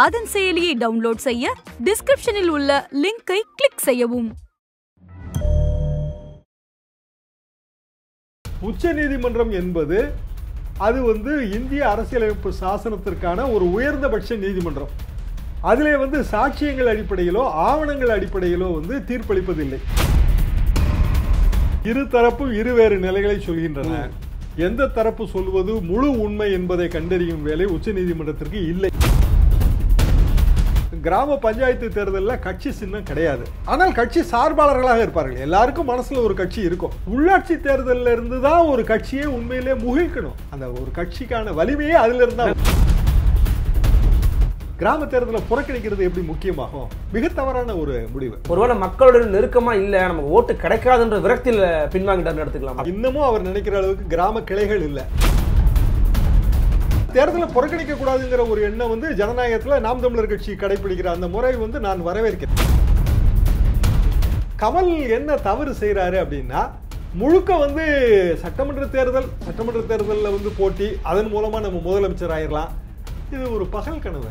ஆதன் செயலியை டவுன்லோட் செய்ய டிஸ்கிரிப்ஷனில் உள்ள லிங்கை கிளிக் செய்யவும் உச்ச நீதிமன்றம் என்பது அது வந்து இந்திய அரசியலமைப்பு சாசனத்திற்கான ஒரு உயர்ந்தபட்ச நீதிமன்றம் அதில் வந்து சாட்சியங்கள் அடிப்படையிலோ ஆவணங்கள் அடிப்படையிலோ வந்து தீர்ப்பளிப்பதில்லை இரு தரப்பும் இருவேறு நிலைகளை சொல்கின்றன எந்த தரப்பு சொல்வது முழு உண்மை என்பதை கண்டறியும் வேலை உச்ச நீதிமன்றத்திற்கு இல்லை கிராம பஞ்சாயத்து தேர்தலில் கட்சி சின்னம் கிடையாது ஆனால் கட்சி சார்பாளர்களாக இருப்பார்கள் எல்லாருக்கும் மனசில் ஒரு கட்சி இருக்கும் உள்ளாட்சி தேர்தலில் இருந்து தான் ஒரு கட்சியை உண்மையிலே முகிக்கணும் அந்த ஒரு கட்சிக்கான வலிமையே அதில் இருந்தால் கிராம தேர்தலை புறக்கணிக்கிறது எப்படி முக்கியமாகும் மிக தவறான ஒரு முடிவு ஒருவேளை மக்களுடன் நெருக்கமா இல்ல நமக்கு ஓட்டு கிடைக்காதுன்ற விரக்தியில் பின்வாங்கிட்டார்னு எடுத்துக்கலாம் இன்னமும் அவர் நினைக்கிற அளவுக்கு கிராம கிளைகள் இல்லை தேர்தலை புறக்கணிக்க கூடாதுங்கிற ஒரு எண்ணம் வந்து ஜனநாயகத்தில் நாம் தமிழர் கட்சி கடைபிடிக்கிற அந்த முறை வந்து நான் வரவேற்கிறேன் கமல் என்ன தவறு செய்கிறாரு அப்படின்னா முழுக்க வந்து சட்டமன்ற தேர்தல் சட்டமன்ற தேர்தலில் வந்து போட்டி அதன் மூலமாக நம்ம முதலமைச்சர் ஆயிடலாம் இது ஒரு பகல் கனவு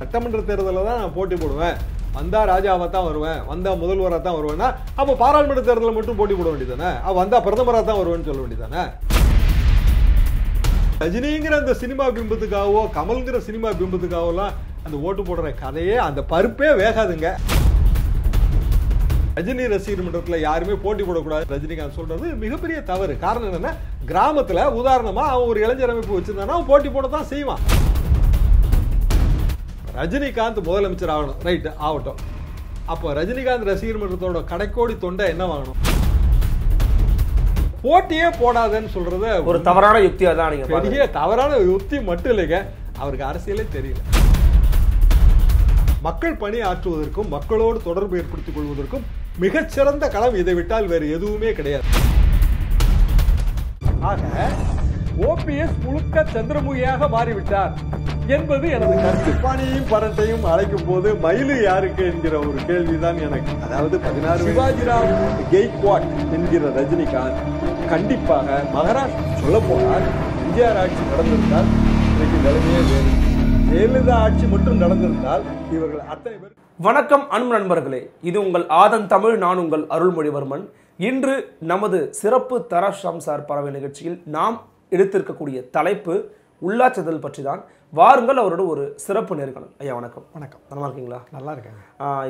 சட்டமன்ற தேர்தலில் தான் நான் போட்டி போடுவேன் வந்தால் ராஜாவாக தான் வருவேன் வந்தால் முதல்வராக தான் வருவேன்னா அப்போ பாராளுமன்ற தேர்தலில் மட்டும் போட்டி போட வேண்டியதானே அவள் வந்தால் பிரதமராக தான் வருவேன்னு சொல்ல வேண்டியதானே ரஜினிங்கிற அந்த சினிமா பிம்பத்துக்காகவோ கமல்ங்கிற சினிமா பிம்பத்துக்காகவோலாம் அந்த ஓட்டு போடுற கதையே அந்த பருப்பே வேகாதுங்க ரஜினி ரசிகர் மன்றத்தில் யாருமே போட்டி போடக்கூடாது ரஜினிகாந்த் சொல்றது மிகப்பெரிய தவறு காரணம் என்னன்னா கிராமத்தில் உதாரணமாக அவன் ஒரு இளைஞர் அமைப்பு வச்சிருந்தானா அவன் போட்டி போட தான் செய்வான் ரஜினிகாந்த் முதலமைச்சர் ஆகணும் ரைட்டு ஆகட்டும் அப்போ ரஜினிகாந்த் ரசிகர் மன்றத்தோட கடைக்கோடி தொண்டை என்ன வாங்கணும் போட்டியே போடாதன்னு சொல்றது ஒரு தவறான யுக்தியா தான் நீங்கள் பெரிய தவறான யுக்தி மட்டும் இல்லைங்க அவருக்கு அரசியலே தெரியல மக்கள் பணி ஆற்றுவதற்கும் மக்களோடு தொடர்பு ஏற்படுத்திக் கொள்வதற்கும் மிகச்சிறந்த களம் இதை விட்டால் வேறு எதுவுமே கிடையாது ஆக ஓபிஎஸ் முழுக்க சந்திரமுகியாக மாறிவிட்டார் என்பது எனது கருத்து பாணியையும் பரட்டையும் அழைக்கும் போது மயிலு யாருக்கு என்கிற ஒரு கேள்விதான் எனக்கு அதாவது பதினாறு சிவாஜிராவ் கெய்க்வாட் என்கிற ரஜினிகாந்த் கண்டிப்பாக மகாராஷ்டிரா சொல்ல போனால் எம்ஜிஆர் ஆட்சி நடந்திருந்தால் இன்றைக்கு நிலைமையே வேறு ஜெயலலிதா ஆட்சி மட்டும் நடந்திருந்தால் இவர்கள் அத்தனை பேர் வணக்கம் அன்பு நண்பர்களே இது உங்கள் ஆதன் தமிழ் நான் உங்கள் அருள்மொழிவர்மன் இன்று நமது சிறப்பு தர ஷம்சார் பறவை நிகழ்ச்சியில் நாம் எடுத்திருக்கக்கூடிய தலைப்பு உள்ளாச்சதல் பற்றி தான் வாருங்கள் அவரோட ஒரு சிறப்பு நேர்காணல் ஐயா வணக்கம் வணக்கம் நல்லா இருக்கீங்களா நல்லா இருக்கேன்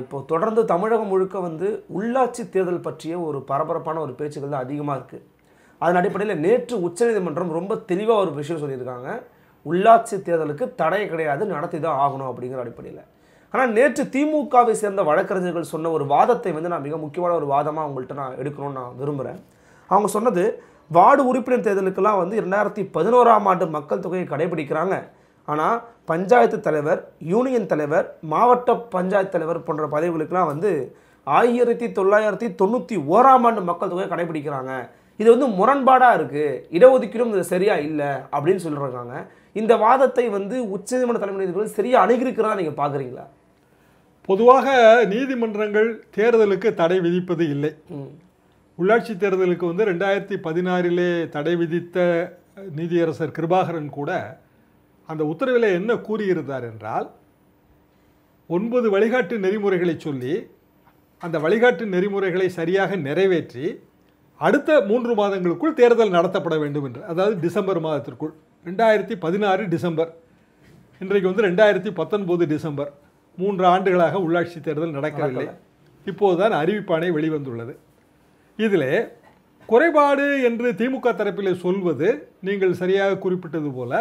இப்போ தொடர்ந்து தமிழகம் முழுக்க வந்து உள்ளாட்சி தேர்தல் பற்றிய ஒரு பரபரப்பான ஒரு பேச்சுகள் தான் அதிகமாக இருக்குது அதன் அடிப்படையில் நேற்று உச்சநீதிமன்றம் ரொம்ப தெளிவாக ஒரு விஷயம் சொல்லியிருக்காங்க உள்ளாட்சி தேர்தலுக்கு தடை கிடையாது நடத்தி தான் ஆகணும் அப்படிங்கிற அடிப்படையில் ஆனால் நேற்று திமுகவை சேர்ந்த வழக்கறிஞர்கள் சொன்ன ஒரு வாதத்தை வந்து நான் மிக முக்கியமான ஒரு வாதமாக உங்கள்கிட்ட நான் எடுக்கணும்னு நான் விரும்புகிறேன் அவங்க சொன்னது வார்டு உறுப்பினர் தேர்தலுக்கெல்லாம் வந்து ரெண்டாயிரத்தி பதினோராம் ஆண்டு மக்கள் தொகையை கடைபிடிக்கிறாங்க ஆனால் பஞ்சாயத்து தலைவர் யூனியன் தலைவர் மாவட்ட பஞ்சாயத்து தலைவர் போன்ற பதவிகளுக்கெல்லாம் வந்து ஆயிரத்தி தொள்ளாயிரத்தி தொண்ணூற்றி ஓராம் ஆண்டு மக்கள் தொகையை கடைபிடிக்கிறாங்க இது வந்து முரண்பாடாக இருக்குது இடஒதுக்கீடும் இது சரியாக இல்லை அப்படின்னு சொல்கிறாங்க இந்த வாதத்தை வந்து உச்சநீதிமன்ற தலைமை நீதிபதி சரியாக அணுகிருக்கிறதா நீங்கள் பார்க்குறீங்களா பொதுவாக நீதிமன்றங்கள் தேர்தலுக்கு தடை விதிப்பது இல்லை உள்ளாட்சி தேர்தலுக்கு வந்து ரெண்டாயிரத்தி பதினாறிலே தடை விதித்த நீதியரசர் கிருபாகரன் கூட அந்த உத்தரவில் என்ன கூறியிருந்தார் என்றால் ஒன்பது வழிகாட்டு நெறிமுறைகளை சொல்லி அந்த வழிகாட்டு நெறிமுறைகளை சரியாக நிறைவேற்றி அடுத்த மூன்று மாதங்களுக்குள் தேர்தல் நடத்தப்பட வேண்டும் என்று அதாவது டிசம்பர் மாதத்திற்குள் ரெண்டாயிரத்தி பதினாறு டிசம்பர் இன்றைக்கு வந்து ரெண்டாயிரத்தி பத்தொன்பது டிசம்பர் மூன்று ஆண்டுகளாக உள்ளாட்சி தேர்தல் நடக்கவில்லை இப்போதுதான் அறிவிப்பானை வெளிவந்துள்ளது இதில் குறைபாடு என்று திமுக தரப்பிலே சொல்வது நீங்கள் சரியாக குறிப்பிட்டது போல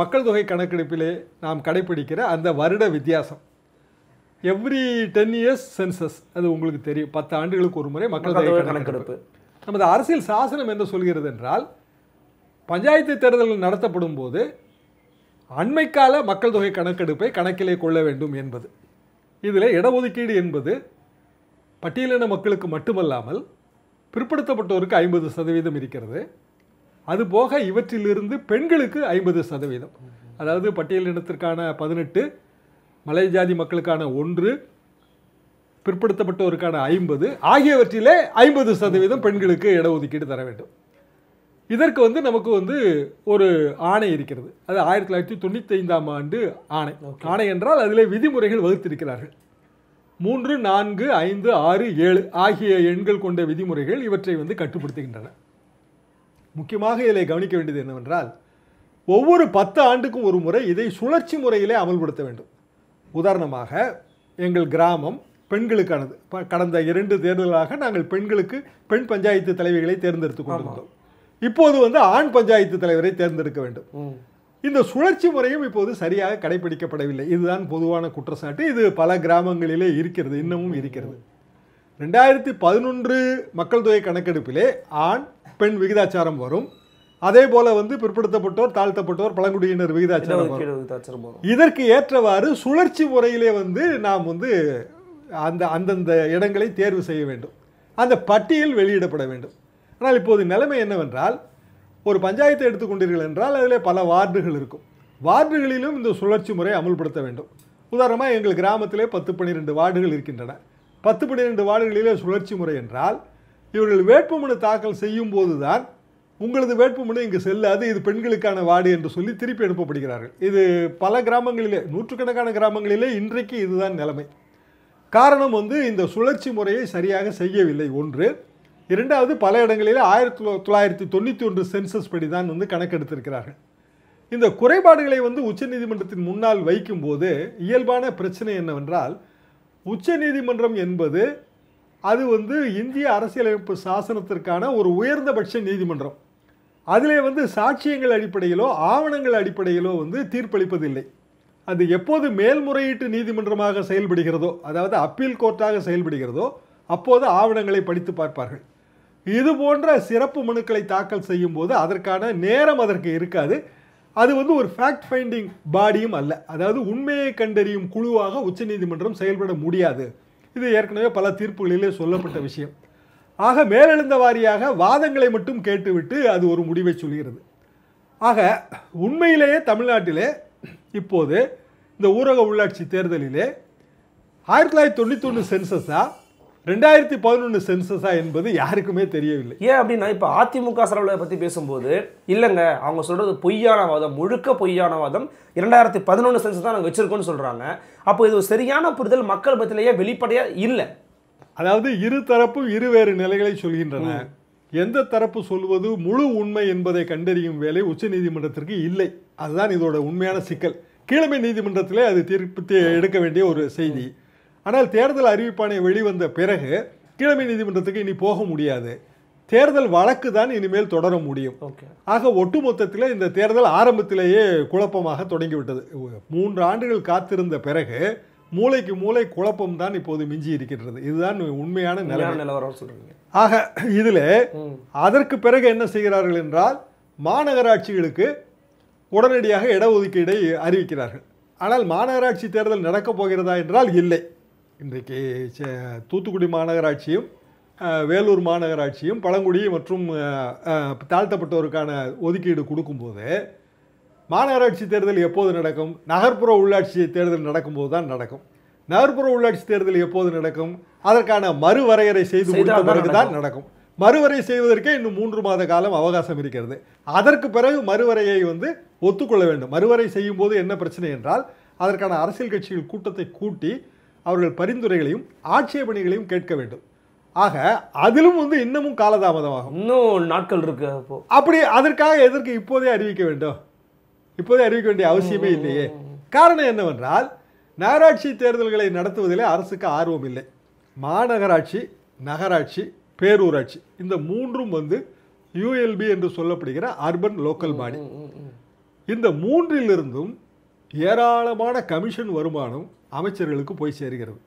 மக்கள் தொகை கணக்கெடுப்பிலே நாம் கடைபிடிக்கிற அந்த வருட வித்தியாசம் எவ்ரி டென் இயர்ஸ் சென்சஸ் அது உங்களுக்கு தெரியும் பத்து ஆண்டுகளுக்கு ஒரு முறை மக்கள் தொகை கணக்கெடுப்பு நமது அரசியல் சாசனம் என்ன சொல்கிறது என்றால் பஞ்சாயத்து தேர்தல்கள் நடத்தப்படும் போது அண்மைக்கால மக்கள் தொகை கணக்கெடுப்பை கணக்கிலே கொள்ள வேண்டும் என்பது இதில் இடஒதுக்கீடு என்பது பட்டியலின மக்களுக்கு மட்டுமல்லாமல் பிற்படுத்தப்பட்டோருக்கு ஐம்பது சதவீதம் இருக்கிறது அதுபோக இவற்றிலிருந்து பெண்களுக்கு ஐம்பது சதவீதம் அதாவது பட்டியலினத்திற்கான பதினெட்டு மலை ஜாதி மக்களுக்கான ஒன்று பிற்படுத்தப்பட்டோருக்கான ஐம்பது ஆகியவற்றிலே ஐம்பது சதவீதம் பெண்களுக்கு இடஒதுக்கீடு தர வேண்டும் இதற்கு வந்து நமக்கு வந்து ஒரு ஆணை இருக்கிறது அது ஆயிரத்தி தொள்ளாயிரத்தி தொண்ணூற்றி ஐந்தாம் ஆண்டு ஆணை ஆணை என்றால் அதில் விதிமுறைகள் வகுத்திருக்கிறார்கள் மூன்று நான்கு ஐந்து ஆறு ஏழு ஆகிய எண்கள் கொண்ட விதிமுறைகள் இவற்றை வந்து கட்டுப்படுத்துகின்றன முக்கியமாக இதில் கவனிக்க வேண்டியது என்னவென்றால் ஒவ்வொரு பத்து ஆண்டுக்கும் ஒரு முறை இதை சுழற்சி முறையிலே அமல்படுத்த வேண்டும் உதாரணமாக எங்கள் கிராமம் பெண்களுக்கானது கடந்த இரண்டு தேர்தலாக நாங்கள் பெண்களுக்கு பெண் பஞ்சாயத்து தலைவிகளை தேர்ந்தெடுத்துக் கொண்டிருந்தோம் இப்போது வந்து ஆண் பஞ்சாயத்து தலைவரை தேர்ந்தெடுக்க வேண்டும் இந்த சுழற்சி முறையும் இப்போது சரியாக கடைபிடிக்கப்படவில்லை இதுதான் பொதுவான குற்றச்சாட்டு இது பல கிராமங்களிலே இருக்கிறது இன்னமும் இருக்கிறது ரெண்டாயிரத்தி பதினொன்று மக்கள் தொகை கணக்கெடுப்பிலே ஆண் பெண் விகிதாச்சாரம் வரும் அதே போல வந்து பிற்படுத்தப்பட்டோர் தாழ்த்தப்பட்டோர் பழங்குடியினர் விகிதாச்சாரம் இதற்கு ஏற்றவாறு சுழற்சி முறையிலே வந்து நாம் வந்து அந்த அந்தந்த இடங்களை தேர்வு செய்ய வேண்டும் அந்த பட்டியல் வெளியிடப்பட வேண்டும் ஆனால் இப்போது நிலைமை என்னவென்றால் ஒரு பஞ்சாயத்தை எடுத்துக்கொண்டீர்கள் என்றால் அதில் பல வார்டுகள் இருக்கும் வார்டுகளிலும் இந்த சுழற்சி முறை அமுல்படுத்த வேண்டும் உதாரணமாக எங்கள் கிராமத்திலே பத்து பன்னிரெண்டு வார்டுகள் இருக்கின்றன பத்து பன்னிரெண்டு வார்டுகளிலே சுழற்சி முறை என்றால் இவர்கள் வேட்புமனு தாக்கல் செய்யும் போது தான் உங்களது வேட்புமனு இங்கு செல்லாது இது பெண்களுக்கான வார்டு என்று சொல்லி திருப்பி அனுப்பப்படுகிறார்கள் இது பல கிராமங்களிலே நூற்றுக்கணக்கான கிராமங்களிலே இன்றைக்கு இதுதான் நிலைமை காரணம் வந்து இந்த சுழற்சி முறையை சரியாக செய்யவில்லை ஒன்று இரண்டாவது பல இடங்களில் ஆயிரத்தி தொள்ளாயிரத்தி தொண்ணூற்றி ஒன்று சென்சஸ் படி தான் வந்து கணக்கெடுத்திருக்கிறார்கள் இந்த குறைபாடுகளை வந்து உச்சநீதிமன்றத்தின் முன்னால் வைக்கும்போது இயல்பான பிரச்சனை என்னவென்றால் உச்சநீதிமன்றம் என்பது அது வந்து இந்திய அரசியலமைப்பு சாசனத்திற்கான ஒரு உயர்ந்தபட்ச நீதிமன்றம் அதிலே வந்து சாட்சியங்கள் அடிப்படையிலோ ஆவணங்கள் அடிப்படையிலோ வந்து தீர்ப்பளிப்பதில்லை அது எப்போது மேல்முறையீட்டு நீதிமன்றமாக செயல்படுகிறதோ அதாவது அப்பீல் கோர்ட்டாக செயல்படுகிறதோ அப்போது ஆவணங்களை படித்து பார்ப்பார்கள் இது போன்ற சிறப்பு மனுக்களை தாக்கல் செய்யும் போது அதற்கான நேரம் அதற்கு இருக்காது அது வந்து ஒரு ஃபேக்ட் ஃபைண்டிங் பாடியும் அல்ல அதாவது உண்மையை கண்டறியும் குழுவாக உச்சநீதிமன்றம் செயல்பட முடியாது இது ஏற்கனவே பல தீர்ப்புகளிலே சொல்லப்பட்ட விஷயம் ஆக மேலெழுந்த வாரியாக வாதங்களை மட்டும் கேட்டுவிட்டு அது ஒரு முடிவை சொல்கிறது ஆக உண்மையிலேயே தமிழ்நாட்டிலே இப்போது இந்த ஊரக உள்ளாட்சி தேர்தலிலே ஆயிரத்தி தொள்ளாயிரத்தி தொண்ணூற்றி ஒன்று சென்சஸா ரெண்டாயிரத்தி பதினொன்று சென்சஸா என்பது யாருக்குமே தெரியவில்லை ஏன் அப்படின்னா இப்போ அதிமுக செலவுகளை பற்றி பேசும்போது இல்லைங்க அவங்க சொல்கிறது பொய்யான வாதம் முழுக்க பொய்யான வாதம் இரண்டாயிரத்தி பதினொன்று சென்சஸ் தான் நாங்கள் வச்சுருக்கோம்னு சொல்கிறாங்க அப்போ இது சரியான புரிதல் மக்கள் பற்றிலேயே வெளிப்படையாக இல்லை அதாவது இரு தரப்பும் இருவேறு நிலைகளை சொல்கின்றன எந்த தரப்பு சொல்வது முழு உண்மை என்பதை கண்டறியும் வேலை உச்சநீதிமன்றத்திற்கு இல்லை அதுதான் இதோட உண்மையான சிக்கல் கீழமை நீதிமன்றத்திலே அது தீர்ப்பு எடுக்க வேண்டிய ஒரு செய்தி ஆனால் தேர்தல் அறிவிப்பாணை வெளிவந்த பிறகு கீழமை நீதிமன்றத்துக்கு இனி போக முடியாது தேர்தல் வழக்கு தான் இனிமேல் தொடர முடியும் ஆக ஒட்டுமொத்தத்தில் இந்த தேர்தல் ஆரம்பத்திலேயே குழப்பமாக தொடங்கிவிட்டது மூன்று ஆண்டுகள் காத்திருந்த பிறகு மூளைக்கு மூளை குழப்பம் தான் இப்போது மிஞ்சி இருக்கின்றது இதுதான் உண்மையான நிலவரம் நிலவரம் ஆக இதில் அதற்கு பிறகு என்ன செய்கிறார்கள் என்றால் மாநகராட்சிகளுக்கு உடனடியாக இடஒதுக்கீடை அறிவிக்கிறார்கள் ஆனால் மாநகராட்சி தேர்தல் நடக்கப் போகிறதா என்றால் இல்லை இன்றைக்கு தூத்துக்குடி மாநகராட்சியும் வேலூர் மாநகராட்சியும் பழங்குடி மற்றும் தாழ்த்தப்பட்டோருக்கான ஒதுக்கீடு கொடுக்கும்போது மாநகராட்சி தேர்தல் எப்போது நடக்கும் நகர்ப்புற உள்ளாட்சி தேர்தல் நடக்கும்போது தான் நடக்கும் நகர்ப்புற உள்ளாட்சி தேர்தல் எப்போது நடக்கும் அதற்கான மறுவரையறை செய்து கொடுத்த பிறகு தான் நடக்கும் மறுவரை செய்வதற்கே இன்னும் மூன்று மாத காலம் அவகாசம் இருக்கிறது அதற்கு பிறகு மறுவரையை வந்து ஒத்துக்கொள்ள வேண்டும் மறுவரை செய்யும் போது என்ன பிரச்சனை என்றால் அதற்கான அரசியல் கட்சிகள் கூட்டத்தை கூட்டி அவர்கள் பரிந்துரைகளையும் ஆட்சேபணிகளையும் கேட்க வேண்டும் ஆக அதிலும் வந்து இன்னமும் காலதாமதமாகும் இன்னும் நாட்கள் இருக்கு அப்படி அதற்காக எதற்கு இப்போதே அறிவிக்க வேண்டும் இப்போதே அறிவிக்க வேண்டிய அவசியமே இல்லையே காரணம் என்னவென்றால் நகராட்சி தேர்தல்களை நடத்துவதிலே அரசுக்கு ஆர்வம் இல்லை மாநகராட்சி நகராட்சி பேரூராட்சி இந்த மூன்றும் வந்து யூஎல்பி என்று சொல்லப்படுகிற அர்பன் லோக்கல் பாடி இந்த மூன்றிலிருந்தும் ஏராளமான கமிஷன் வருமானம் அமைச்சர்களுக்கு போய் சேர்கிறது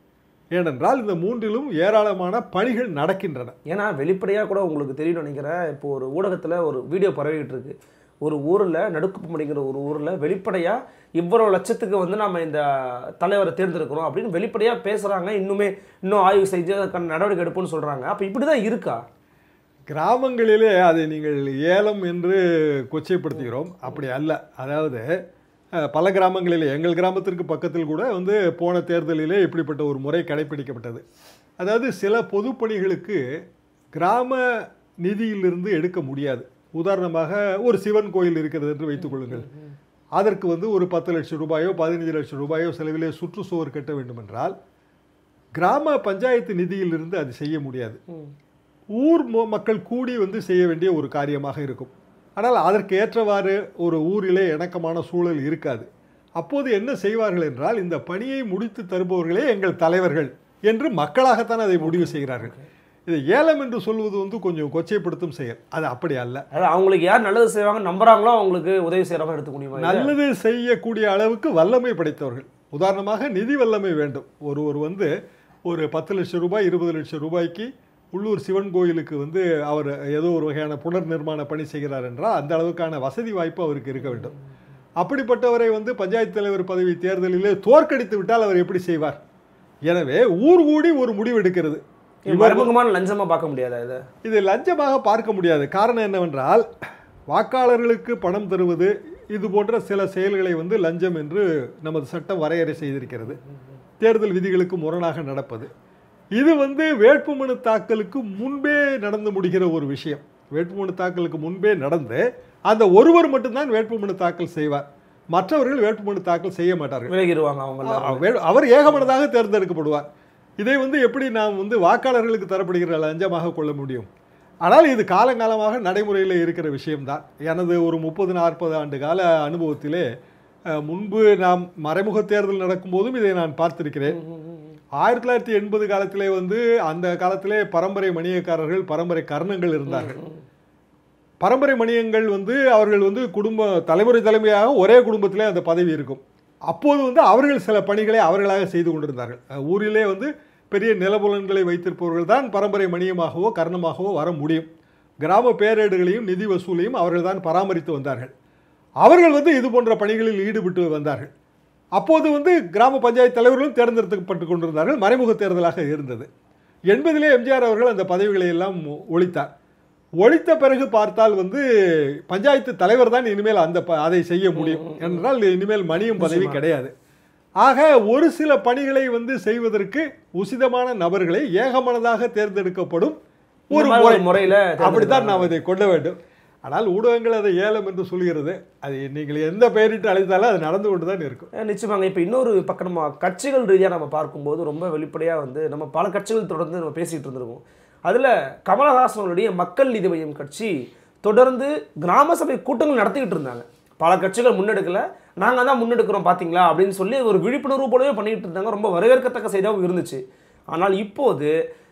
ஏனென்றால் இந்த மூன்றிலும் ஏராளமான பணிகள் நடக்கின்றன ஏன்னா வெளிப்படையாக கூட உங்களுக்கு தெரியணும் நினைக்கிறேன் இப்போ ஒரு ஊடகத்தில் ஒரு வீடியோ பரவிக்கிட்டு இருக்குது ஒரு ஊரில் நடுக்குப்பமுடிங்கிற ஒரு ஊரில் வெளிப்படையாக இவ்வளோ லட்சத்துக்கு வந்து நம்ம இந்த தலைவரை தேர்ந்தெடுக்கிறோம் அப்படின்னு வெளிப்படையாக பேசுகிறாங்க இன்னுமே இன்னும் ஆய்வு செஞ்சு அதுக்கான நடவடிக்கை எடுப்போம்னு சொல்கிறாங்க அப்போ இப்படி தான் இருக்கா கிராமங்களிலே அதை நீங்கள் ஏலம் என்று கொச்சைப்படுத்துகிறோம் அப்படி அல்ல அதாவது பல கிராமங்களிலே எங்கள் கிராமத்திற்கு பக்கத்தில் கூட வந்து போன தேர்தலிலே இப்படிப்பட்ட ஒரு முறை கடைபிடிக்கப்பட்டது அதாவது சில பொதுப்பணிகளுக்கு கிராம நிதியிலிருந்து எடுக்க முடியாது உதாரணமாக ஒரு சிவன் கோயில் இருக்கிறது என்று கொள்ளுங்கள் அதற்கு வந்து ஒரு பத்து லட்சம் ரூபாயோ பதினைஞ்சு லட்சம் ரூபாயோ செலவிலே சுற்றுச்சுவர் கட்ட வேண்டும் என்றால் கிராம பஞ்சாயத்து நிதியிலிருந்து அது செய்ய முடியாது ஊர் மக்கள் கூடி வந்து செய்ய வேண்டிய ஒரு காரியமாக இருக்கும் ஆனால் அதற்கு ஏற்றவாறு ஒரு ஊரிலே இணக்கமான சூழல் இருக்காது அப்போது என்ன செய்வார்கள் என்றால் இந்த பணியை முடித்து தருபவர்களே எங்கள் தலைவர்கள் என்று மக்களாகத்தான் அதை முடிவு செய்கிறார்கள் இது ஏலம் என்று சொல்வது வந்து கொஞ்சம் கொச்சைப்படுத்தும் செயல் அது அப்படி அல்ல அவங்களுக்கு யார் நல்லது செய்வாங்க நம்புறாங்களோ அவங்களுக்கு உதவி செய்கிறவங்க எடுத்துக்க முடியும் நல்லது செய்யக்கூடிய அளவுக்கு வல்லமை படைத்தவர்கள் உதாரணமாக நிதி வல்லமை வேண்டும் ஒருவர் வந்து ஒரு பத்து லட்சம் ரூபாய் இருபது லட்சம் ரூபாய்க்கு உள்ளூர் சிவன் கோயிலுக்கு வந்து அவர் ஏதோ ஒரு வகையான புனர் நிர்மாண பணி செய்கிறார் என்றால் அந்த அளவுக்கான வசதி வாய்ப்பு அவருக்கு இருக்க வேண்டும் அப்படிப்பட்டவரை வந்து பஞ்சாயத்து தலைவர் பதவி தேர்தலிலே தோற்கடித்து விட்டால் அவர் எப்படி செய்வார் எனவே ஊர் கூடி ஒரு முடிவு எடுக்கிறது மறைமுகமான லஞ்சமா பார்க்க முடியாது இதை இது லஞ்சமாக பார்க்க முடியாது காரணம் என்னவென்றால் வாக்காளர்களுக்கு பணம் தருவது இது போன்ற சில செயல்களை வந்து லஞ்சம் என்று நமது சட்டம் வரையறை செய்திருக்கிறது தேர்தல் விதிகளுக்கு முரணாக நடப்பது இது வந்து வேட்புமனு தாக்கலுக்கு முன்பே நடந்து முடிகிற ஒரு விஷயம் வேட்புமனு தாக்கலுக்கு முன்பே நடந்து அந்த ஒருவர் மட்டும்தான் வேட்புமனு தாக்கல் செய்வார் மற்றவர்கள் வேட்புமனு தாக்கல் செய்ய மாட்டார்கள் அவங்க அவர் ஏகமனதாக தேர்ந்தெடுக்கப்படுவார் இதை வந்து எப்படி நாம் வந்து வாக்காளர்களுக்கு தரப்படுகிற லஞ்சமாக கொள்ள முடியும் ஆனால் இது காலங்காலமாக நடைமுறையில் இருக்கிற விஷயம்தான் எனது ஒரு முப்பது நாற்பது ஆண்டு கால அனுபவத்திலே முன்பு நாம் மறைமுக தேர்தல் நடக்கும்போதும் இதை நான் பார்த்திருக்கிறேன் ஆயிரத்தி தொள்ளாயிரத்தி எண்பது காலத்திலே வந்து அந்த காலத்திலே பரம்பரை மணியக்காரர்கள் பரம்பரை கர்ணங்கள் இருந்தார்கள் பரம்பரை மணியங்கள் வந்து அவர்கள் வந்து குடும்ப தலைமுறை தலைமையாக ஒரே குடும்பத்திலே அந்த பதவி இருக்கும் அப்போது வந்து அவர்கள் சில பணிகளை அவர்களாக செய்து கொண்டிருந்தார்கள் ஊரிலே வந்து பெரிய நிலபுலன்களை வைத்திருப்பவர்கள் தான் பரம்பரை மணியமாகவோ கர்ணமாகவோ வர முடியும் கிராம பேரேடுகளையும் நிதி வசூலையும் அவர்கள் தான் பராமரித்து வந்தார்கள் அவர்கள் வந்து இது போன்ற பணிகளில் ஈடுபட்டு வந்தார்கள் அப்போது வந்து கிராம பஞ்சாயத்து தலைவர்களும் தேர்ந்தெடுக்கப்பட்டு கொண்டிருந்தார்கள் மறைமுக தேர்தலாக இருந்தது எண்பதிலே எம்ஜிஆர் அவர்கள் அந்த பதவிகளை எல்லாம் ஒழித்தார் ஒழித்த பிறகு பார்த்தால் வந்து பஞ்சாயத்து தலைவர் தான் இனிமேல் அந்த அதை செய்ய முடியும் என்றால் இனிமேல் மணியும் பதவி கிடையாது ஆக ஒரு சில பணிகளை வந்து செய்வதற்கு உசிதமான நபர்களை ஏகமனதாக தேர்ந்தெடுக்கப்படும் ஒரு முறையில் அப்படித்தான் நாம் இதை கொள்ள வேண்டும் ஆனால் ஊடகங்கள் அதை ஏலம் என்று சொல்கிறது அது நீங்கள் எந்த பெயரிட்டு அழைத்தாலும் அது நடந்து கொண்டு தான் இருக்கும் நிச்சயமாங்க இப்போ இன்னொரு பக்கம் நம்ம கட்சிகள் ரீதியாக நம்ம பார்க்கும்போது ரொம்ப வெளிப்படையாக வந்து நம்ம பல கட்சிகள் தொடர்ந்து நம்ம பேசிகிட்டு இருந்திருக்கோம் அதில் கமலஹாசனுடைய மக்கள் நீதி மையம் கட்சி தொடர்ந்து கிராம சபை கூட்டங்கள் நடத்திக்கிட்டு இருந்தாங்க பல கட்சிகள் முன்னெடுக்கலை நாங்கள் தான் முன்னெடுக்கிறோம் பார்த்தீங்களா அப்படின்னு சொல்லி ஒரு விழிப்புணர்வு போலவே பண்ணிகிட்டு இருந்தாங்க ரொம்ப வரவேற்கத்தக்க செய்தாகவும் இருந்துச்சு ஆனால் இப்போது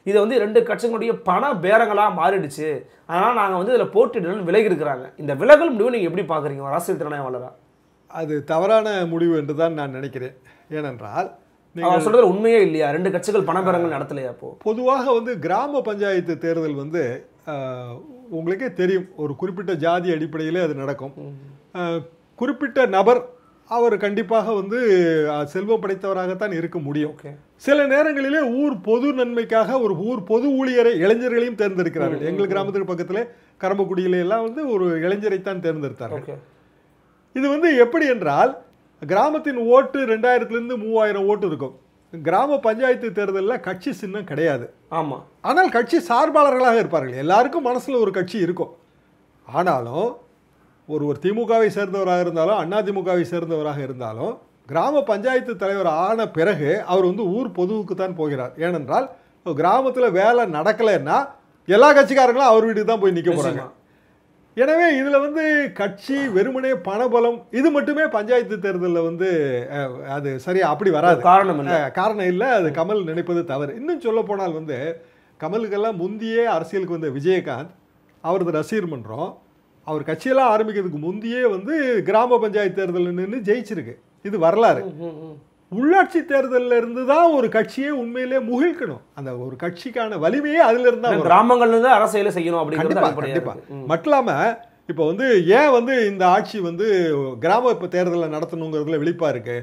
இதை வந்து ரெண்டு கட்சிகளுடைய பண பேரங்களாக மாறிடுச்சு அதனால் நாங்கள் வந்து இதில் போட்டியிடணும்னு விலகி இருக்கிறாங்க இந்த விலகல் முடிவு நீங்கள் எப்படி பார்க்குறீங்க ஒரு அரசியல் திறனாய்வாளராக அது தவறான முடிவு என்று தான் நான் நினைக்கிறேன் ஏனென்றால் அவர் சொல்கிறது உண்மையே இல்லையா ரெண்டு கட்சிகள் பண பேரங்கள் நடத்தலையா இப்போ பொதுவாக வந்து கிராம பஞ்சாயத்து தேர்தல் வந்து உங்களுக்கே தெரியும் ஒரு குறிப்பிட்ட ஜாதி அடிப்படையிலே அது நடக்கும் குறிப்பிட்ட நபர் அவர் கண்டிப்பாக வந்து செல்வம் படைத்தவராகத்தான் இருக்க முடியும் சில நேரங்களிலே ஊர் பொது நன்மைக்காக ஒரு ஊர் பொது ஊழியரை இளைஞர்களையும் தேர்ந்தெடுக்கிறார்கள் எங்கள் கிராமத்துக்கு பக்கத்தில் கரம்பக்குடியில எல்லாம் வந்து ஒரு இளைஞரைத்தான் தேர்ந்தெடுத்தார்கள் இது வந்து எப்படி என்றால் கிராமத்தின் ஓட்டு ரெண்டாயிரத்துலேருந்து மூவாயிரம் ஓட்டு இருக்கும் கிராம பஞ்சாயத்து தேர்தலில் கட்சி சின்னம் கிடையாது ஆமாம் ஆனால் கட்சி சார்பாளர்களாக இருப்பார்கள் எல்லாருக்கும் மனசில் ஒரு கட்சி இருக்கும் ஆனாலும் ஒரு ஒரு திமுகவை சேர்ந்தவராக இருந்தாலும் அண்ணா திமுகவை சேர்ந்தவராக இருந்தாலும் கிராம பஞ்சாயத்து தலைவர் ஆன பிறகு அவர் வந்து ஊர் பொதுவுக்கு தான் போகிறார் ஏனென்றால் கிராமத்தில் வேலை நடக்கலைன்னா எல்லா கட்சிக்காரங்களும் அவர் வீட்டுக்கு தான் போய் நிற்க போகிறாங்க எனவே இதில் வந்து கட்சி வெறுமனே பணபலம் இது மட்டுமே பஞ்சாயத்து தேர்தலில் வந்து அது சரியா அப்படி வராது காரணம் இல்லை காரணம் இல்லை அது கமல் நினைப்பது தவறு இன்னும் சொல்ல போனால் வந்து கமலுக்கெல்லாம் முந்தையே அரசியலுக்கு வந்த விஜயகாந்த் அவரது ரசிகர் மன்றம் அவர் கட்சியெல்லாம் ஆரம்பிக்கிறதுக்கு முந்தையே வந்து கிராம பஞ்சாயத்து தேர்தலில் நின்று ஜெயிச்சிருக்கு இது வரலாறு உள்ளாட்சி தேர்தலில் இருந்து தான் ஒரு கட்சியை உண்மையிலே முகிழ்க்கணும் அந்த ஒரு கட்சிக்கான வலிமையே அதுல இருந்தா கிராமங்கள்ல இருந்து அரசியலை செய்யணும் அப்படின்னு கண்டிப்பா மட்டும் இல்லாம இப்போ வந்து ஏன் வந்து இந்த ஆட்சி வந்து கிராம இப்போ தேர்தலில் நடத்தணுங்கிறதுல விழிப்பா இருக்கு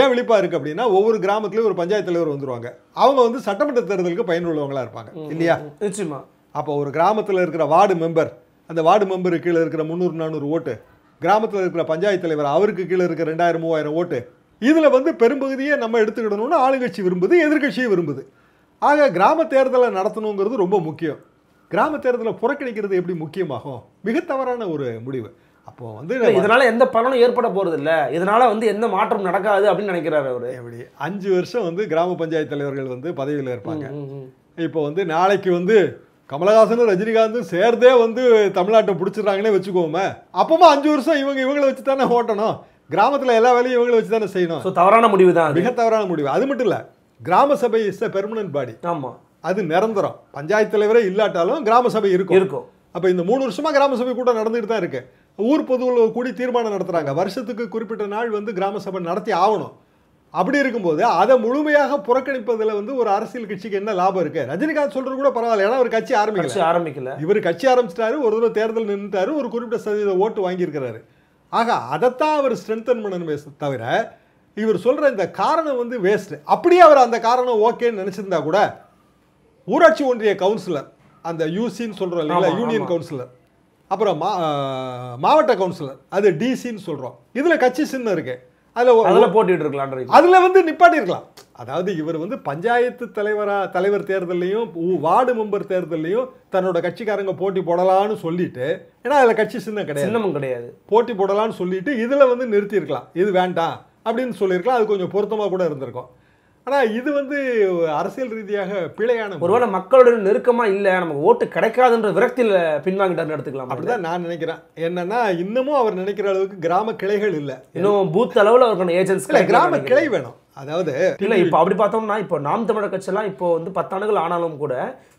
ஏன் விழிப்பா இருக்கு அப்படின்னா ஒவ்வொரு கிராமத்துலேயும் ஒரு பஞ்சாயத்து தலைவர் வந்துருவாங்க அவங்க வந்து சட்டமன்ற தேர்தலுக்கு பயனுள்ளவங்களா இருப்பாங்க இல்லையா நிச்சயமா அப்போ ஒரு கிராமத்தில் இருக்கிற வார்டு மெம்பர் அந்த வார்டு மெம்பருக்கு கீழே இருக்கிற முந்நூறு நானூறு ஓட்டு கிராமத்தில் இருக்கிற பஞ்சாயத்து தலைவர் அவருக்கு கீழே இருக்கிற ரெண்டாயிரம் மூவாயிரம் ஓட்டு இதில் வந்து பெரும்பகுதியை நம்ம எடுத்துக்கிடணும்னு ஆளுங்கட்சி விரும்புது எதிர்கட்சியை விரும்புது ஆக கிராம தேர்தலை நடத்தணுங்கிறது ரொம்ப முக்கியம் கிராம தேர்தலை புறக்கணிக்கிறது எப்படி முக்கியமாகும் மிக தவறான ஒரு முடிவு அப்போ வந்து இதனால எந்த பலனும் ஏற்பட போறது இல்ல இதனால வந்து எந்த மாற்றம் நடக்காது அப்படின்னு நினைக்கிறாரு அவர் எப்படி அஞ்சு வருஷம் வந்து கிராம பஞ்சாயத்து தலைவர்கள் வந்து பதவியில் இருப்பாங்க இப்போ வந்து நாளைக்கு வந்து கமலஹாசனும் ரஜினிகாந்தும் சேர்ந்தே வந்து தமிழ்நாட்டை பிடிச்சிடுறாங்கன்னே வச்சுக்கோமே அப்பமா அஞ்சு வருஷம் இவங்க இவங்களை வச்சு தானே ஓட்டணும் கிராமத்தில் எல்லா வேலையும் இவங்களை வச்சு தானே செய்யணும் ஸோ தவறான முடிவு தான் மிக தவறான முடிவு அது மட்டும் இல்லை கிராம சபை இஸ் அ பெர்மனன்ட் பாடி ஆமாம் அது நிரந்தரம் பஞ்சாயத்து தலைவரே இல்லாட்டாலும் கிராம சபை இருக்கும் இருக்கும் அப்போ இந்த மூணு வருஷமாக கிராம சபை கூட்டம் நடந்துகிட்டு தான் இருக்குது ஊர் பொதுவில் கூடி தீர்மானம் நடத்துகிறாங்க வருஷத்துக்கு குறிப்பிட்ட நாள் வந்து கிராம சபை நடத்தி ஆகணும் அப்படி இருக்கும்போது அதை முழுமையாக புறக்கணிப்பதில் வந்து ஒரு அரசியல் கட்சிக்கு என்ன லாபம் இருக்கு ரஜினிகாந்த் சொல்றது கூட பரவாயில்ல ஏன்னா ஒரு கட்சி ஆரம்பிக்கல ஆரம்பிக்கல இவர் கட்சி ஆரம்பிச்சிட்டாரு ஒரு தூரம் தேர்தல் நின்றுட்டாரு ஒரு குறிப்பிட்ட சதவீத ஓட்டு வாங்கியிருக்கிறாரு ஆக அதைத்தான் அவர் ஸ்ட்ரென்தன் பண்ணணுமே தவிர இவர் சொல்கிற இந்த காரணம் வந்து வேஸ்ட் அப்படியே அவர் அந்த காரணம் ஓகேன்னு நினைச்சிருந்தா கூட ஊராட்சி ஒன்றிய கவுன்சிலர் அந்த யூசின்னு சொல்கிறோம் இல்லைங்களா யூனியன் கவுன்சிலர் அப்புறம் மா மாவட்ட கவுன்சிலர் அது டிசின்னு சொல்கிறோம் இதில் கட்சி சின்ன இருக்குது அதில் அதில் போட்டிட்டு இருக்கலாம் அதில் வந்து நிப்பாட்டியிருக்கலாம் அதாவது இவர் வந்து பஞ்சாயத்து தலைவராக தலைவர் தேர்தலையும் வார்டு மெம்பர் தேர்தலையும் தன்னோட கட்சிக்காரங்க போட்டி போடலாம்னு சொல்லிட்டு ஏன்னா அதில் கட்சி சின்னம் கிடையாது சின்னமும் கிடையாது போட்டி போடலாம்னு சொல்லிட்டு இதில் வந்து நிறுத்தியிருக்கலாம் இது வேண்டாம் அப்படின்னு சொல்லியிருக்கலாம் அது கொஞ்சம் பொருத்தமாக கூட இருந்திருக்கும் ஆனால் இது வந்து அரசியல் ரீதியாக பிழையான ஒருவேளை மக்களுடன் நெருக்கமாக இல்லை நமக்கு ஓட்டு கிடைக்காதுன்ற விரக்தியில் பின்வாங்கிட்டார்னு எடுத்துக்கலாம் அப்படிதான் நான் நினைக்கிறேன் என்னன்னா இன்னமும் அவர் நினைக்கிற அளவுக்கு கிராம கிளைகள் இல்லை இன்னும் பூத் அளவில் அவருக்கான ஏஜென்சி கிராம கிளை வேணும் அதாவது இல்லை இப்போ அப்படி பார்த்தோம்னா இப்போ நாம் தமிழர் கட்சியெல்லாம் இப்போ வந்து பத்தாண்டுகள் ஆனாலும் கூட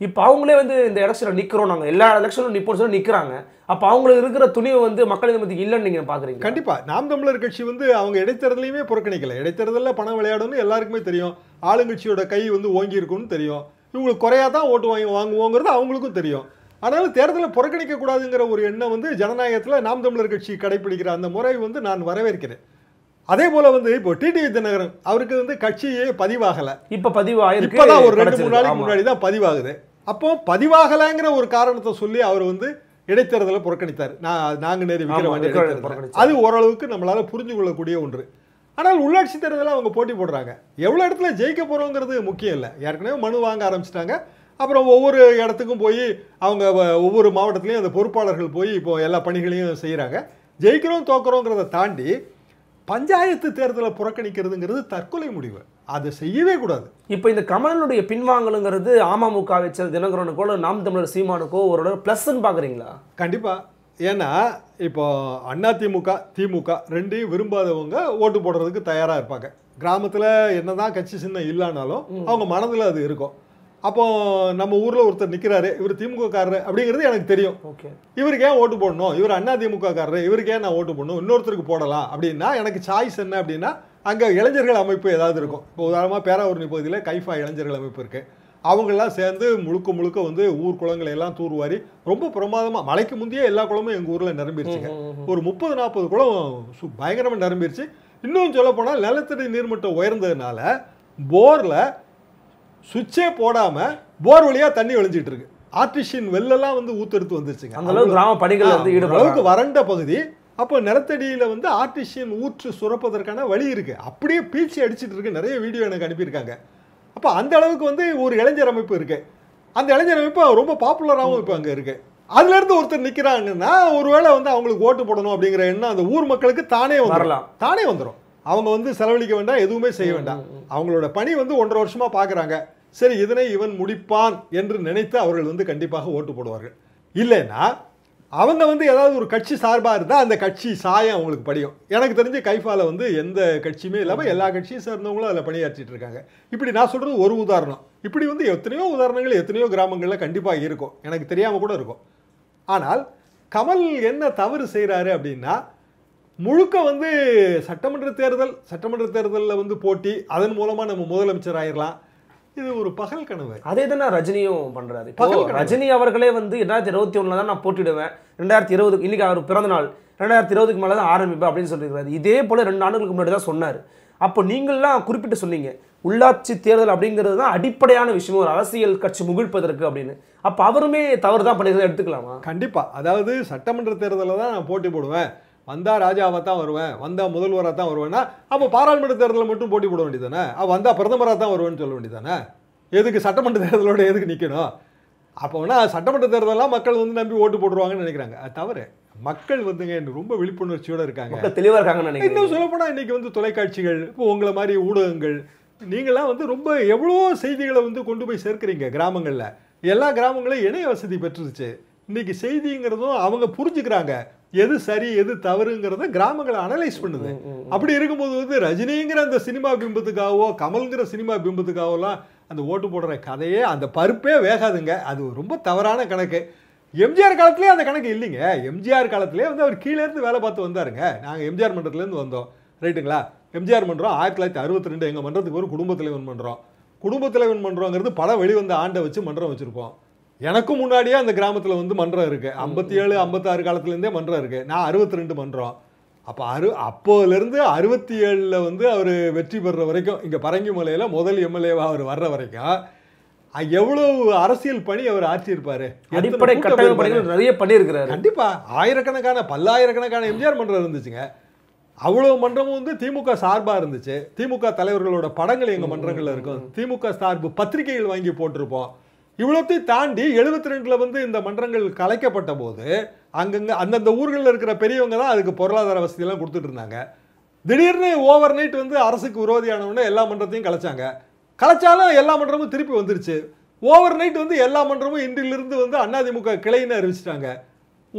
இப்போ அவங்களே வந்து இந்த எலெக்ஷனில் நிற்கிறோம் நாங்கள் எல்லா எலெக்ஷனும் நிற்போம் சொல்லி நிற்கிறாங்க அப்போ அவங்களுக்கு இருக்கிற துணிவு வந்து மக்கள் மத்தியில் இல்லைன்னு நீங்கள் பார்க்குறீங்க கண்டிப்பாக நாம் தமிழர் கட்சி வந்து அவங்க இடைத்தேர்தலையுமே புறக்கணிக்கல இடைத்தேர்தலில் பணம் விளையாடும்னு எல்லாருக்குமே தெரியும் ஆளுங்கட்சியோட கை வந்து ஓங்கி இருக்கும்னு தெரியும் இவங்களுக்கு குறையா தான் ஓட்டு வாங்கி வாங்குவோங்கிறது அவங்களுக்கும் தெரியும் ஆனாலும் தேர்தலை கூடாதுங்கிற ஒரு எண்ணம் வந்து ஜனநாயகத்தில் நாம் தமிழர் கட்சி கடைபிடிக்கிற அந்த முறை வந்து நான் வரவேற்கிறேன் அதே போல வந்து இப்போ டிடிவி தினகரன் அவருக்கு வந்து கட்சியே பதிவாகலை இப்போ பதிவாயிருக்கு இப்போதான் ஒரு ரெண்டு மூணு நாளைக்கு முன்னாடி தான் பதிவாகுது அப்போ பதிவாகலைங்கிற ஒரு காரணத்தை சொல்லி அவர் வந்து இடைத்தேர்தலை புறக்கணித்தார் நான் நாங்கள் நேரில் அது ஓரளவுக்கு நம்மளால் புரிஞ்சு கொள்ளக்கூடிய ஒன்று ஆனால் உள்ளாட்சி தேர்தலில் அவங்க போட்டி போடுறாங்க எவ்வளோ இடத்துல ஜெயிக்க போகிறோங்கிறது முக்கியம் இல்லை ஏற்கனவே மனு வாங்க ஆரம்பிச்சிட்டாங்க அப்புறம் ஒவ்வொரு இடத்துக்கும் போய் அவங்க ஒவ்வொரு மாவட்டத்துலேயும் அந்த பொறுப்பாளர்கள் போய் இப்போ எல்லா பணிகளையும் செய்கிறாங்க ஜெயிக்கிறோம் தோக்கிறோங்கிறத தாண்டி பஞ்சாயத்து தேர்தலை புறக்கணிக்கிறதுங்கிறது தற்கொலை முடிவு அதை செய்யவே கூடாது இப்போ இந்த கமலனுடைய பின்வாங்கலுங்கிறது அமமுக வச்ச தினகரனுக்கோ நாம் தமிழர் சீமானுக்கோ ஒரு ப்ளஸ்ன்னு பார்க்குறீங்களா கண்டிப்பாக ஏன்னா இப்போ அண்ணா திமுக திமுக ரெண்டையும் விரும்பாதவங்க ஓட்டு போடுறதுக்கு தயாராக இருப்பாங்க கிராமத்தில் என்னதான் கட்சி சின்னம் இல்லைனாலும் அவங்க மனதில் அது இருக்கும் அப்போ நம்ம ஊரில் ஒருத்தர் நிற்கிறாரு இவர் திமுகக்காரர் அப்படிங்கிறது எனக்கு தெரியும் ஓகே இவருக்கு ஏன் ஓட்டு போடணும் இவர் அண்ணா திமுகக்காரரு இவருக்கு ஏன் நான் ஓட்டு போடணும் இன்னொருத்தருக்கு போடலாம் அப்படின்னா எனக்கு சாய்ஸ் என்ன அப்படின்னா அங்கே இளைஞர்கள் அமைப்பு ஏதாவது இருக்கும் இப்போ உதாரணமாக பேராவூரணி பகுதியில் கைஃபா இளைஞர்கள் அமைப்பு இருக்குது அவங்கெல்லாம் சேர்ந்து முழுக்க முழுக்க வந்து ஊர் குளங்களை எல்லாம் தூர்வாரி ரொம்ப பிரமாதமாக மழைக்கு முந்தைய எல்லா குளமும் எங்கள் ஊரில் நிரம்பிடுச்சுங்க ஒரு முப்பது நாற்பது குளம் பயங்கரமாக நிரம்பிடுச்சு இன்னும் சொல்லப்போனால் நிலத்தடி நீர்மட்டம் உயர்ந்ததுனால போரில் சுவிட்சே போடாமல் போர் வழியாக தண்ணி ஒழிஞ்சிட்டு இருக்கு ஆர்டிஷியன் வெள்ளெல்லாம் வந்து ஊத்தெடுத்து வந்துருச்சுங்க அந்த அளவுக்கு கிராம பணிகள் வந்து அளவுக்கு வறண்ட பகுதி அப்போ நிலத்தடியில் வந்து ஆர்டிஷியன் ஊற்று சுரப்பதற்கான வழி இருக்கு அப்படியே பீச்சி அடிச்சிட்டு இருக்கு நிறைய வீடியோ எனக்கு அனுப்பியிருக்காங்க அப்போ அந்த அளவுக்கு வந்து ஒரு இளைஞர் அமைப்பு இருக்கு அந்த இளைஞர் அமைப்பு ரொம்ப பாப்புலராகவும் இப்போ அங்கே அதுல அதுலேருந்து ஒருத்தர் நிற்கிறாங்கன்னா ஒருவேளை வந்து அவங்களுக்கு ஓட்டு போடணும் அப்படிங்கிற எண்ணம் அந்த ஊர் மக்களுக்கு தானே வந்துடலாம் தானே வந்துடும் அவங்க வந்து செலவழிக்க வேண்டாம் எதுவுமே செய்ய வேண்டாம் அவங்களோட பணி வந்து ஒன்றரை வருஷமாக பார்க்குறாங்க சரி இதனை இவன் முடிப்பான் என்று நினைத்து அவர்கள் வந்து கண்டிப்பாக ஓட்டு போடுவார்கள் இல்லைன்னா அவங்க வந்து ஏதாவது ஒரு கட்சி சார்பாக இருந்தால் அந்த கட்சி சாயம் அவங்களுக்கு படியும் எனக்கு தெரிஞ்ச கைஃபாவில் வந்து எந்த கட்சியுமே இல்லாமல் எல்லா கட்சியும் சேர்ந்தவங்களும் அதில் பணியாற்றிட்டு இருக்காங்க இப்படி நான் சொல்கிறது ஒரு உதாரணம் இப்படி வந்து எத்தனையோ உதாரணங்கள் எத்தனையோ கிராமங்களில் கண்டிப்பாக இருக்கும் எனக்கு தெரியாமல் கூட இருக்கும் ஆனால் கமல் என்ன தவறு செய்கிறாரு அப்படின்னா முழுக்க வந்து சட்டமன்ற தேர்தல் சட்டமன்ற தேர்தலில் வந்து போட்டி அதன் மூலமாக நம்ம முதலமைச்சர் ஆயிடலாம் இது ஒரு பகல் கனவு அதே தானே ரஜினியும் பண்ணுறாரு ரஜினி அவர்களே வந்து ரெண்டாயிரத்தி இருபத்தி ஒன்றில் தான் நான் போட்டிடுவேன் ரெண்டாயிரத்தி இருபதுக்கு இன்றைக்கி அவர் பிறந்த நாள் ரெண்டாயிரத்தி இருபதுக்கு மேலே தான் ஆரம்பிப்பேன் அப்படின்னு சொல்லியிருக்காரு இதே போல் ரெண்டு ஆண்டுகளுக்கு முன்னாடி தான் சொன்னார் அப்போ நீங்கள்லாம் குறிப்பிட்டு சொன்னீங்க உள்ளாட்சி தேர்தல் அப்படிங்கிறது தான் அடிப்படையான விஷயம் ஒரு அரசியல் கட்சி முகிழ்ப்பதற்கு அப்படின்னு அப்போ அவருமே தவறு தான் பண்ணிக்கிறத எடுத்துக்கலாமா கண்டிப்பாக அதாவது சட்டமன்ற தேர்தலில் தான் நான் போட்டி போடுவேன் வந்தால் ராஜாவாக தான் வருவேன் வந்தால் முதல்வராக தான் வருவேன்னா அப்போ பாராளுமன்ற தேர்தலில் மட்டும் போட்டி போட வேண்டியதானே அவள் வந்தால் பிரதமராக தான் வருவேன்னு சொல்ல வேண்டியதானே எதுக்கு சட்டமன்ற தேர்தலோட எதுக்கு நிற்கணும் அப்போனா சட்டமன்ற தேர்தலாம் மக்கள் வந்து நம்பி ஓட்டு போடுவாங்கன்னு நினைக்கிறாங்க அது தவறு மக்கள் வந்துங்க ரொம்ப விழிப்புணர்ச்சியோடு இருக்காங்க தெளிவாக இருக்காங்க இன்னும் சொல்லப்போனால் இன்றைக்கி வந்து தொலைக்காட்சிகள் இப்போ உங்களை மாதிரி ஊடகங்கள் நீங்களாம் வந்து ரொம்ப எவ்வளோ செய்திகளை வந்து கொண்டு போய் சேர்க்குறீங்க கிராமங்களில் எல்லா கிராமங்களும் இணைய வசதி பெற்றுருச்சு இன்றைக்கி செய்திங்கிறதும் அவங்க புரிஞ்சுக்கிறாங்க எது சரி எது தவறுங்கிறத கிராமங்களை அனலைஸ் பண்ணுது அப்படி இருக்கும்போது வந்து ரஜினிங்கிற அந்த சினிமா பிம்பத்துக்காகவோ கமல்ங்கிற சினிமா பிம்பத்துக்காகவோலாம் அந்த ஓட்டு போடுற கதையே அந்த பருப்பே வேகாதுங்க அது ரொம்ப தவறான கணக்கு எம்ஜிஆர் காலத்துலேயே அந்த கணக்கு இல்லைங்க எம்ஜிஆர் காலத்துலேயே வந்து அவர் கீழேருந்து வேலை பார்த்து வந்தாருங்க நாங்கள் எம்ஜிஆர் மன்றத்துலேருந்து வந்தோம் ரைட்டுங்களா எம்ஜிஆர் மன்றம் ஆயிரத்தி தொள்ளாயிரத்தி அறுபத்தி ரெண்டு எங்கள் மன்றத்துக்கு ஒரு குடும்பத் தலைவன் மன்றம் குடும்பத் தலைவன் மன்றங்கிறது பல வெளிவந்த ஆண்டை வச்சு மன்றம் வச்சுருப்போம் எனக்கும் முன்னாடியே அந்த கிராமத்தில் வந்து மன்றம் இருக்குது ஐம்பத்தி ஏழு ஐம்பத்தாறு காலத்துலேருந்தே மன்றம் இருக்குது நான் அறுபத்தி ரெண்டு மன்றம் அப்போ அறு அப்போதுலேருந்து அறுபத்தி ஏழில் வந்து அவர் வெற்றி பெற வரைக்கும் இங்கே பரங்கி மலையில் முதல் எம்எல்ஏவாக அவர் வர்ற வரைக்கும் எவ்வளவு அரசியல் பணி அவர் ஆட்சி அடிப்படை பணிகள் நிறைய பண்ணியிருக்கிறாரு கண்டிப்பாக ஆயிரக்கணக்கான பல்லாயிரக்கணக்கான எம்ஜிஆர் மன்றம் இருந்துச்சுங்க அவ்வளோ மன்றமும் வந்து திமுக சார்பாக இருந்துச்சு திமுக தலைவர்களோட படங்கள் எங்கள் மன்றங்களில் இருக்கும் திமுக சார்பு பத்திரிகைகள் வாங்கி போட்டிருப்போம் இவ்வளோத்தையும் தாண்டி எழுபத்தி ரெண்டில் வந்து இந்த மன்றங்கள் கலைக்கப்பட்ட போது அங்கங்கே அந்தந்த ஊர்களில் இருக்கிற பெரியவங்க தான் அதுக்கு பொருளாதார வசதியெல்லாம் கொடுத்துட்டு இருந்தாங்க திடீர்னு ஓவர் நைட் வந்து அரசுக்கு விரோதியானவொன்னே எல்லா மன்றத்தையும் கலைச்சாங்க கலைச்சாலும் எல்லா மன்றமும் திருப்பி வந்துருச்சு ஓவர் நைட் வந்து எல்லா மன்றமும் இன்றிலிருந்து வந்து அதிமுக கிளைன்னு அறிவிச்சிட்டாங்க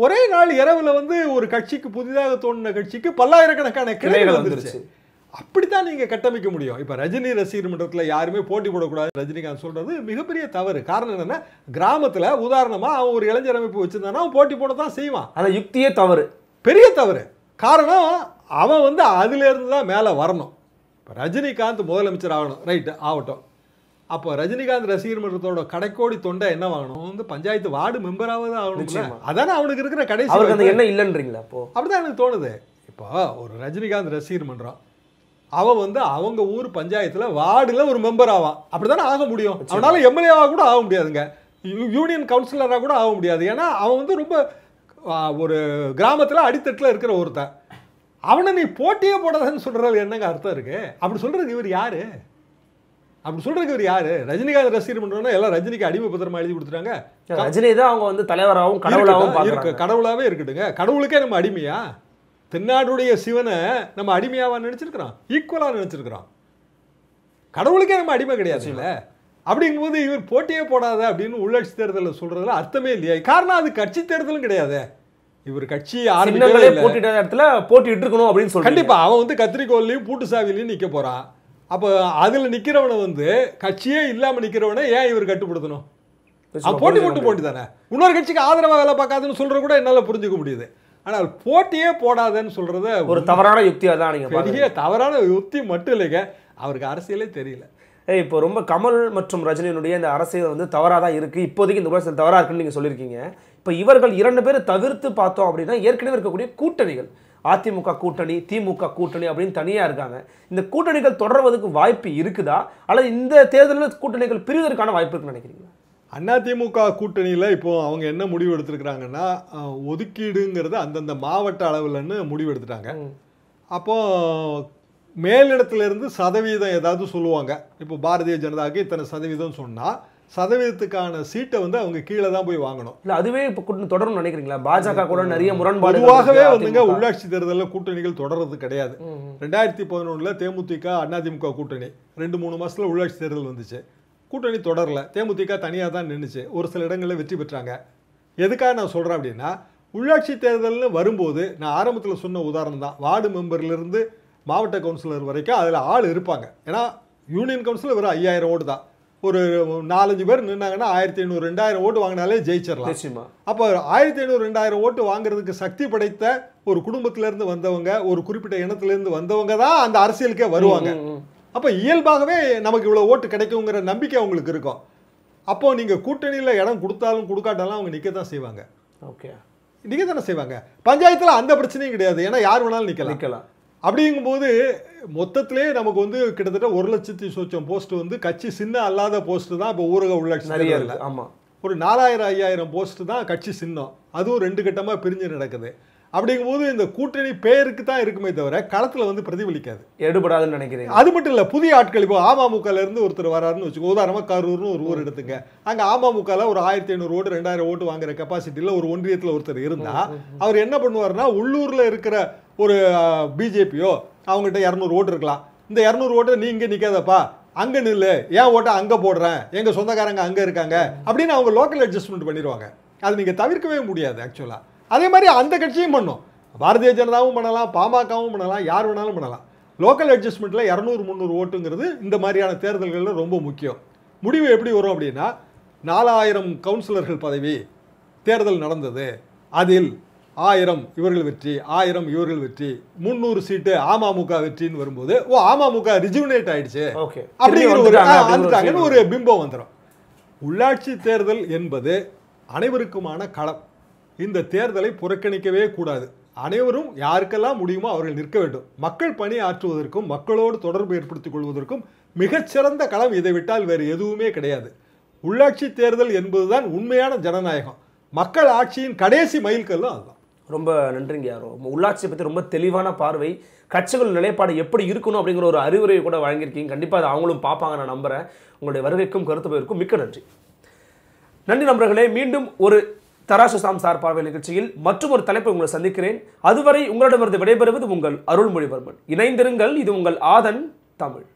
ஒரே நாள் இரவில் வந்து ஒரு கட்சிக்கு புதிதாக தோணின கட்சிக்கு பல்லாயிரக்கணக்கான கிளைகள் வந்துருச்சு அப்படி தான் நீங்கள் கட்டமைக்க முடியும் இப்போ ரஜினி ரசிகர் மன்றத்தில் யாருமே போட்டி போடக்கூடாது ரஜினிகாந்த் சொல்கிறது மிகப்பெரிய தவறு காரணம் என்னென்னா கிராமத்தில் உதாரணமாக அவன் ஒரு இளைஞர் அமைப்பு வச்சுருந்தானா அவன் போட்டி போட தான் செய்வான் அதை யுக்தியே தவறு பெரிய தவறு காரணம் அவன் வந்து அதுலேருந்து தான் மேலே வரணும் இப்போ ரஜினிகாந்த் முதலமைச்சர் ஆகணும் ரைட்டு ஆகட்டும் அப்போ ரஜினிகாந்த் ரசிகர் மன்றத்தோட கடைக்கோடி தொண்டை என்ன வாங்கணும் வந்து பஞ்சாயத்து வார்டு மெம்பராவது ஆகணும் அதானே அவனுக்கு இருக்கிற கடைசி என்ன இல்லைன்றீங்களா அப்போ அப்படிதான் எனக்கு தோணுது இப்போ ஒரு ரஜினிகாந்த் ரசிகர் மன்றம் அவன் வந்து அவங்க ஊர் பஞ்சாயத்தில் வார்டில் ஒரு மெம்பர் ஆவான் அப்படி தானே ஆக முடியும் எம்எல்ஏ ஆக கூட ஆக முடியாதுங்க யூனியன் கவுன்சிலராக கூட ஆக முடியாது ஏன்னா அவன் வந்து ரொம்ப ஒரு கிராமத்தில் அடித்தட்டில் இருக்கிற ஒருத்தன் அவனை நீ போட்டியே போடாதன்னு சொல்கிறது என்னங்க அர்த்தம் இருக்கு அப்படி சொல்கிறதுக்கு இவர் யார் அப்படி சொல்றதுக்கு இவர் யாரு ரஜினிகாந்த் ரசிகர் பண்றோம்னா எல்லாம் ரஜினிக்கு அடிமை பத்திரமா எழுதி கொடுத்துட்டாங்க ரஜினி தான் அவங்க வந்து தலைவராகவும் கடவுளாகவும் கடவுளாவே இருக்கட்டுங்க கடவுளுக்கே நம்ம அடிமையா தென்னாடுடைய சிவனை நம்ம அடிமையாக நினச்சிருக்கிறோம் ஈக்குவலாக நினச்சிருக்கிறோம் கடவுளுக்கே நம்ம அடிமை கிடையாது இல்லை அப்படிங்கும்போது இவர் போட்டியே போடாத அப்படின்னு உள்ளாட்சி தேர்தலில் சொல்கிறதுல அர்த்தமே இல்லையா காரணம் அது கட்சி தேர்தலும் கிடையாது இவர் கட்சி ஆரம்பிக்கவே போட்டிட்ட இடத்துல போட்டிட்டு இருக்கணும் அப்படின்னு சொல்லி கண்டிப்பாக அவன் வந்து கத்திரிக்கோல்லையும் பூட்டு சாவிலையும் நிற்க போகிறான் அப்போ அதில் நிற்கிறவனை வந்து கட்சியே இல்லாமல் நிற்கிறவனை ஏன் இவர் கட்டுப்படுத்தணும் போட்டி போட்டு போட்டி தானே இன்னொரு கட்சிக்கு ஆதரவாக வேலை பார்க்காதுன்னு சொல்கிற கூட என்னால் புரிஞ்சுக்க முடியுது ஆனால் போட்டியே போடாதன்னு சொல்கிறது ஒரு தவறான யுக்தியாக தான் நீங்கள் பெரிய தவறான யுக்தி மட்டும் இல்லைங்க அவருக்கு அரசியலே தெரியல இப்போ ரொம்ப கமல் மற்றும் ரஜினியினுடைய இந்த அரசியல் வந்து தவறாக தான் இருக்குது இப்போதைக்கு இந்த அரசியல் தவறாக இருக்குன்னு நீங்கள் சொல்லியிருக்கீங்க இப்போ இவர்கள் இரண்டு பேரும் தவிர்த்து பார்த்தோம் அப்படின்னா ஏற்கனவே இருக்கக்கூடிய கூட்டணிகள் அதிமுக கூட்டணி திமுக கூட்டணி அப்படின்னு தனியாக இருக்காங்க இந்த கூட்டணிகள் தொடர்வதற்கு வாய்ப்பு இருக்குதா அல்லது இந்த தேர்தலில் கூட்டணிகள் பிரிவதற்கான வாய்ப்பு இருக்குன்னு நினைக்கிறீங்களா அதிமுக கூட்டணியில் இப்போது அவங்க என்ன முடிவு எடுத்திருக்கிறாங்கன்னா ஒதுக்கீடுங்கிறது அந்தந்த மாவட்ட அளவில்னு முடிவு எடுத்துட்டாங்க அப்போது மேலிடத்துலேருந்து சதவீதம் ஏதாவது சொல்லுவாங்க இப்போ பாரதிய ஜனதாவுக்கு இத்தனை சதவீதம் சொன்னால் சதவீதத்துக்கான சீட்டை வந்து அவங்க கீழே தான் போய் வாங்கணும் இல்லை அதுவே இப்போ கூட்டணி தொடரும் நினைக்கிறீங்களா பாஜக கூட நிறைய முரண்பாடு பொதுவாகவே வந்துங்க உள்ளாட்சி தேர்தலில் கூட்டணிகள் தொடர்றது கிடையாது ரெண்டாயிரத்தி பதினொன்றில் தேமுதிக அதிமுக கூட்டணி ரெண்டு மூணு மாதத்தில் உள்ளாட்சி தேர்தல் வந்துச்சு கூட்டணி தொடரல தேமுதிக தனியாக தான் நின்றுச்சு ஒரு சில இடங்களில் வெற்றி பெற்றாங்க எதுக்காக நான் சொல்கிறேன் அப்படின்னா உள்ளாட்சி தேர்தல்னு வரும்போது நான் ஆரம்பத்தில் சொன்ன உதாரணம் தான் வார்டு மெம்பர்லேருந்து மாவட்ட கவுன்சிலர் வரைக்கும் அதில் ஆள் இருப்பாங்க ஏன்னா யூனியன் கவுன்சில் வெறும் ஐயாயிரம் ஓட்டு தான் ஒரு நாலஞ்சு பேர் நின்னாங்கன்னா ஆயிரத்தி ஐநூறு ரெண்டாயிரம் ஓட்டு வாங்கினாலே ஜெயிச்சிடலாம் அப்போ ஆயிரத்தி ஐநூறு ரெண்டாயிரம் ஓட்டு வாங்குறதுக்கு சக்தி படைத்த ஒரு குடும்பத்திலேருந்து வந்தவங்க ஒரு குறிப்பிட்ட இனத்துலேருந்து வந்தவங்க தான் அந்த அரசியலுக்கே வருவாங்க அப்போ இயல்பாகவே நமக்கு இவ்வளோ ஓட்டு கிடைக்குங்கிற நம்பிக்கை அவங்களுக்கு இருக்கும் அப்போது நீங்கள் கூட்டணியில் இடம் கொடுத்தாலும் கொடுக்காட்டாலும் அவங்க நிற்க தான் செய்வாங்க ஓகே நிற்க தானே செய்வாங்க பஞ்சாயத்தில் அந்த பிரச்சனையும் கிடையாது ஏன்னா யார் வேணாலும் நிற்கலாம் நிற்கலாம் அப்படிங்கும்போது மொத்தத்திலே நமக்கு வந்து கிட்டத்தட்ட ஒரு லட்சத்தி சொச்சம் போஸ்ட் வந்து கட்சி சின்ன அல்லாத போஸ்ட் தான் இப்போ ஊரக உள்ளாட்சி நிறைய ஆமாம் ஒரு நாலாயிரம் ஐயாயிரம் போஸ்ட் தான் கட்சி சின்னம் அதுவும் ரெண்டு கட்டமாக பிரிஞ்சு நடக்குது அப்படிங்கும்போது இந்த கூட்டணி பேருக்கு தான் இருக்குமே தவிர களத்தில் வந்து பிரதிபலிக்காது எடுபடாதுன்னு நினைக்கிறேன் அது மட்டும் இல்லை புதிய ஆட்கள் இப்போ அமமுகலேருந்து ஒருத்தர் வராருன்னு வச்சுக்கோ உதாரணமாக கரூர்னு ஒரு ஊர் எடுத்துங்க அங்கே அமமுகவில் ஒரு ஆயிரத்தி ஐநூறு ஓட்டு ரெண்டாயிரம் ஓட்டு வாங்குற கெப்பாசிட்டியில் ஒரு ஒன்றியத்தில் ஒருத்தர் இருந்தால் அவர் என்ன பண்ணுவார்னா உள்ளூரில் இருக்கிற ஒரு பிஜேபியோ அவங்ககிட்ட இரநூறு ஓட்டு இருக்கலாம் இந்த இரநூறு ஓட்டை இங்கே நிற்காதப்பா அங்கே நில்லு ஏன் ஓட்டை அங்கே போடுறேன் எங்கள் சொந்தக்காரங்க அங்கே இருக்காங்க அப்படின்னு அவங்க லோக்கல் அட்ஜஸ்ட்மெண்ட் பண்ணிடுவாங்க அது நீங்கள் தவிர்க்கவே முடியாது ஆக்சுவலாக அதே மாதிரி அந்த கட்சியும் பண்ணும் பாரதிய ஜனதாவும் பண்ணலாம் பாமகவும் பண்ணலாம் யார் வேணாலும் பண்ணலாம் லோக்கல் அட்ஜஸ்ட்மெண்ட்டில் இரநூறு முந்நூறு ஓட்டுங்கிறது இந்த மாதிரியான தேர்தல்களில் ரொம்ப முக்கியம் முடிவு எப்படி வரும் அப்படின்னா நாலாயிரம் கவுன்சிலர்கள் பதவி தேர்தல் நடந்தது அதில் ஆயிரம் இவர்கள் வெற்றி ஆயிரம் இவர்கள் வெற்றி முந்நூறு சீட்டு அமமுக வெற்றின்னு வரும்போது ஓ அமமுக ரிஜுவினேட் ஆயிடுச்சு அப்படிங்கிற ஒரு ஒரு பிம்பம் வந்துடும் உள்ளாட்சி தேர்தல் என்பது அனைவருக்குமான களம் இந்த தேர்தலை புறக்கணிக்கவே கூடாது அனைவரும் யாருக்கெல்லாம் முடியுமோ அவர்கள் நிற்க வேண்டும் மக்கள் பணி ஆற்றுவதற்கும் மக்களோடு தொடர்பு ஏற்படுத்திக் கொள்வதற்கும் மிகச்சிறந்த களம் இதை விட்டால் வேறு எதுவுமே கிடையாது உள்ளாட்சி தேர்தல் என்பதுதான் உண்மையான ஜனநாயகம் மக்கள் ஆட்சியின் கடைசி மைல்கல்லும் அதுதான் ரொம்ப நன்றிங்க யாரோ உள்ளாட்சியை பற்றி ரொம்ப தெளிவான பார்வை கட்சிகள் நிலைப்பாடு எப்படி இருக்கணும் அப்படிங்கிற ஒரு அறிவுரை கூட வழங்கியிருக்கீங்க கண்டிப்பாக அதை அவங்களும் பார்ப்பாங்க நான் நம்புகிறேன் உங்களுடைய வருகைக்கும் கருத்து போயிருக்கும் மிக்க நன்றி நன்றி நண்பர்களே மீண்டும் ஒரு தராசு சாம் சார் பார்வை நிகழ்ச்சியில் மற்றும் ஒரு தலைப்பை உங்களை சந்திக்கிறேன் அதுவரை உங்களிடமிருந்து விடைபெறுவது உங்கள் அருள்மொழிவர்மன் இணைந்திருங்கள் இது உங்கள் ஆதன் தமிழ்